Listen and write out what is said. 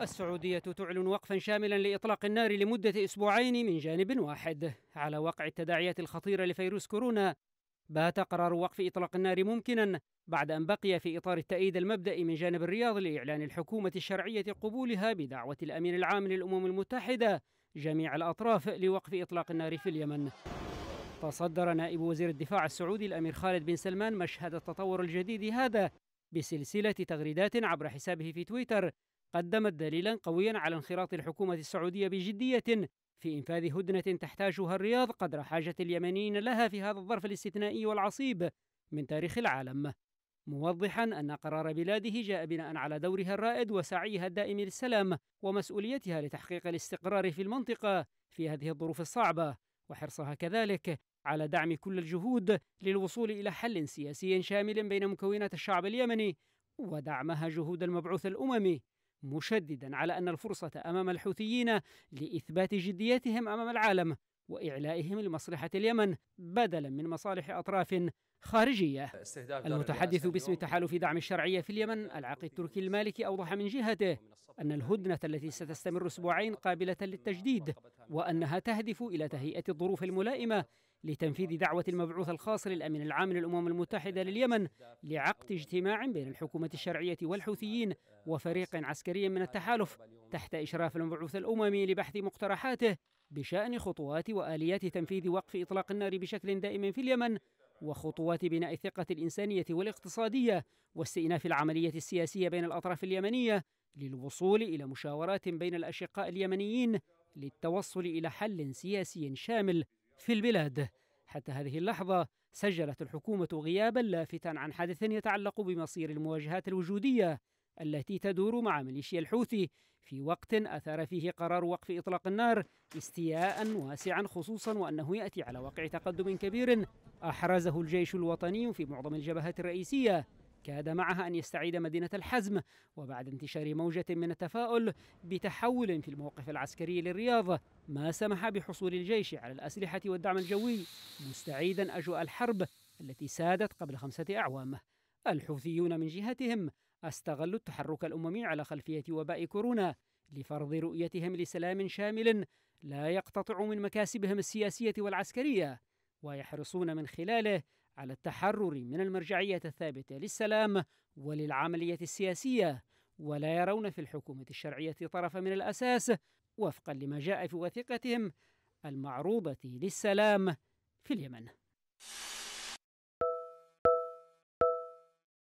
السعودية تعلن وقفا شاملا لإطلاق النار لمدة أسبوعين من جانب واحد على وقع التداعيات الخطيرة لفيروس كورونا بات قرار وقف إطلاق النار ممكنا بعد أن بقي في إطار التأييد المبدئي من جانب الرياض لإعلان الحكومة الشرعية قبولها بدعوة الأمين العام للأمم المتحدة جميع الأطراف لوقف إطلاق النار في اليمن تصدر نائب وزير الدفاع السعودي الأمير خالد بن سلمان مشهد التطور الجديد هذا بسلسلة تغريدات عبر حسابه في تويتر قدمت دليلا قويا على انخراط الحكومة السعودية بجدية في إنفاذ هدنة تحتاجها الرياض قدر حاجة اليمنيين لها في هذا الظرف الاستثنائي والعصيب من تاريخ العالم موضحا أن قرار بلاده جاء بناء على دورها الرائد وسعيها الدائم للسلام ومسؤوليتها لتحقيق الاستقرار في المنطقة في هذه الظروف الصعبة وحرصها كذلك على دعم كل الجهود للوصول إلى حل سياسي شامل بين مكونات الشعب اليمني ودعمها جهود المبعوث الأممي مشددا على أن الفرصة أمام الحوثيين لإثبات جديتهم أمام العالم وإعلائهم لمصلحة اليمن بدلا من مصالح أطراف خارجية المتحدث باسم تحالف دعم الشرعية في اليمن العقيد التركي المالكي أوضح من جهته أن الهدنة التي ستستمر أسبوعين قابلة للتجديد وأنها تهدف إلى تهيئة الظروف الملائمة لتنفيذ دعوة المبعوث الخاص للأمين العام للأمم المتحدة لليمن لعقد اجتماع بين الحكومة الشرعية والحوثيين وفريق عسكري من التحالف تحت إشراف المبعوث الأممي لبحث مقترحاته بشأن خطوات وآليات تنفيذ وقف إطلاق النار بشكل دائم في اليمن وخطوات بناء الثقة الإنسانية والاقتصادية واستئناف العملية السياسية بين الأطراف اليمنية للوصول إلى مشاورات بين الأشقاء اليمنيين للتوصل إلى حل سياسي شامل في البلاد حتى هذه اللحظة سجلت الحكومة غيابا لافتا عن حدث يتعلق بمصير المواجهات الوجودية التي تدور مع ميليشيا الحوثي في وقت أثار فيه قرار وقف إطلاق النار استياء واسعا خصوصا وأنه يأتي على واقع تقدم كبير أحرزه الجيش الوطني في معظم الجبهات الرئيسية كاد معها أن يستعيد مدينة الحزم وبعد انتشار موجة من التفاؤل بتحول في الموقف العسكري للرياض ما سمح بحصول الجيش على الأسلحة والدعم الجوي مستعيدا أجواء الحرب التي سادت قبل خمسة أعوام الحوثيون من جهتهم استغلوا التحرك الأممي على خلفية وباء كورونا لفرض رؤيتهم لسلام شامل لا يقتطع من مكاسبهم السياسية والعسكرية ويحرصون من خلاله على التحرر من المرجعية الثابتة للسلام وللعملية السياسية ولا يرون في الحكومة الشرعية طرف من الأساس وفقا لما جاء في وثيقتهم المعروضة للسلام في اليمن.